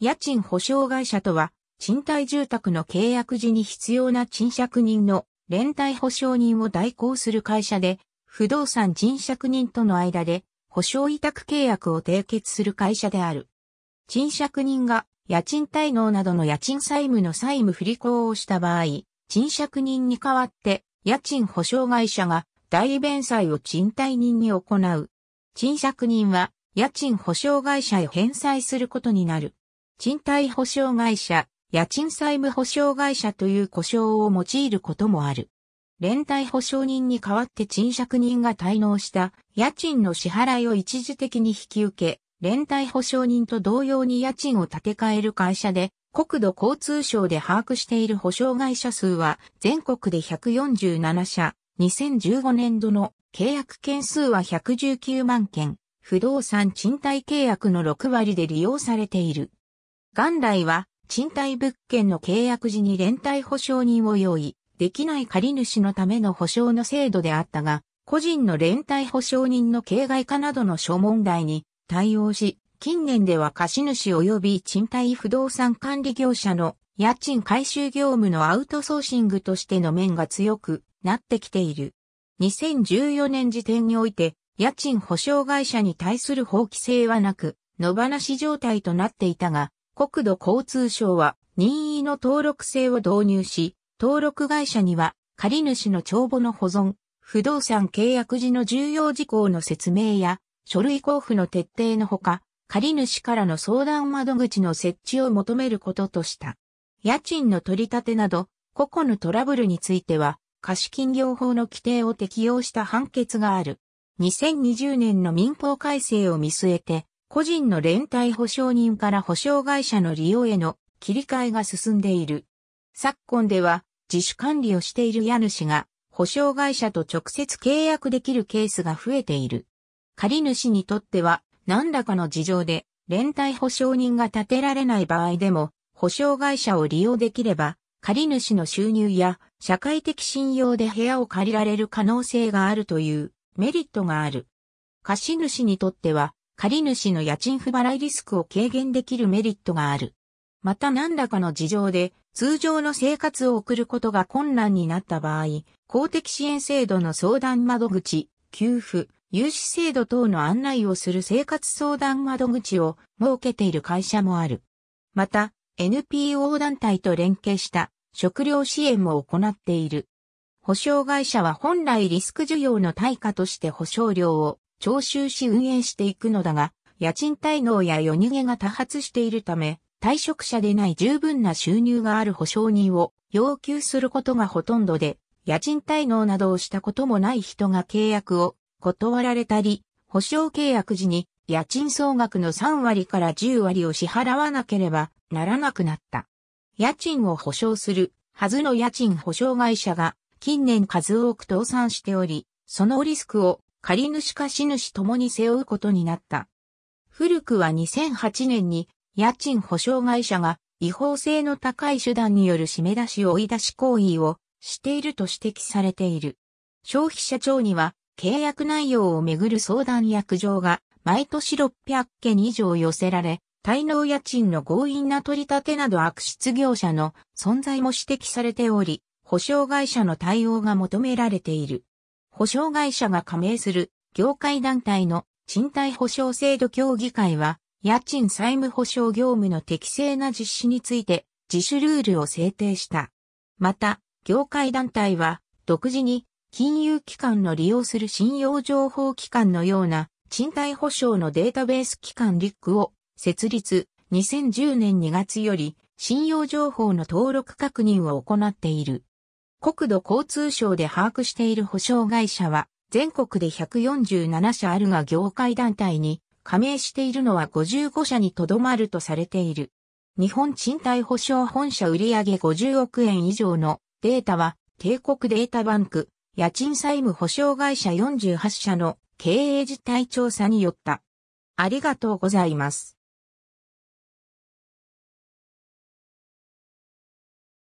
家賃保証会社とは、賃貸住宅の契約時に必要な賃借人の連帯保証人を代行する会社で、不動産賃借人との間で保証委託契約を締結する会社である。賃借人が家賃滞納などの家賃債務の債務不履行をした場合、賃借人に代わって家賃保証会社が代弁債を賃貸人に行う。賃借人は家賃保証会社へ返済することになる。賃貸保証会社、家賃債務保証会社という呼称を用いることもある。連帯保証人に代わって賃借人が滞納した家賃の支払いを一時的に引き受け、連帯保証人と同様に家賃を立て替える会社で、国土交通省で把握している保証会社数は全国で147社、2015年度の契約件数は119万件、不動産賃貸契約の6割で利用されている。元来は賃貸物件の契約時に連帯保証人を用意できない借主のための保証の制度であったが、個人の連帯保証人の形骸化などの諸問題に対応し、近年では貸主及び賃貸不動産管理業者の家賃回収業務のアウトソーシングとしての面が強くなってきている。2014年時点において、家賃保証会社に対する法規制はなく、野放し状態となっていたが、国土交通省は任意の登録制を導入し、登録会社には借主の帳簿の保存、不動産契約時の重要事項の説明や、書類交付の徹底のほか、借主からの相談窓口の設置を求めることとした。家賃の取り立てなど、個々のトラブルについては、貸金業法の規定を適用した判決がある。2020年の民法改正を見据えて、個人の連帯保証人から保証会社の利用への切り替えが進んでいる。昨今では自主管理をしている家主が保証会社と直接契約できるケースが増えている。借主にとっては何らかの事情で連帯保証人が立てられない場合でも保証会社を利用できれば借主の収入や社会的信用で部屋を借りられる可能性があるというメリットがある。貸主にとっては借主の家賃不払いリスクを軽減できるメリットがある。また何らかの事情で通常の生活を送ることが困難になった場合、公的支援制度の相談窓口、給付、融資制度等の案内をする生活相談窓口を設けている会社もある。また、NPO 団体と連携した食料支援も行っている。保証会社は本来リスク需要の対価として保証料を徴収し運営していくのだが、家賃滞納や夜逃げが多発しているため、退職者でない十分な収入がある保証人を要求することがほとんどで、家賃滞納などをしたこともない人が契約を断られたり、保証契約時に家賃総額の3割から10割を支払わなければならなくなった。家賃を保証するはずの家賃保証会社が近年数多く倒産しており、そのリスクを借主か死主ともに背負うことになった。古くは2008年に家賃保証会社が違法性の高い手段による締め出しを追い出し行為をしていると指摘されている。消費者庁には契約内容をめぐる相談役場が毎年600件以上寄せられ、滞納家賃の強引な取り立てなど悪質業者の存在も指摘されており、保証会社の対応が求められている。保証会社が加盟する業界団体の賃貸保証制度協議会は、家賃債務保証業務の適正な実施について自主ルールを制定した。また、業界団体は独自に金融機関の利用する信用情報機関のような賃貸保証のデータベース機関リックを設立2010年2月より信用情報の登録確認を行っている。国土交通省で把握している保証会社は、全国で147社あるが業界団体に加盟しているのは55社にとどまるとされている。日本賃貸保証本社売上50億円以上のデータは、帝国データバンク、家賃債務保証会社48社の経営実態調査によった。ありがとうございます。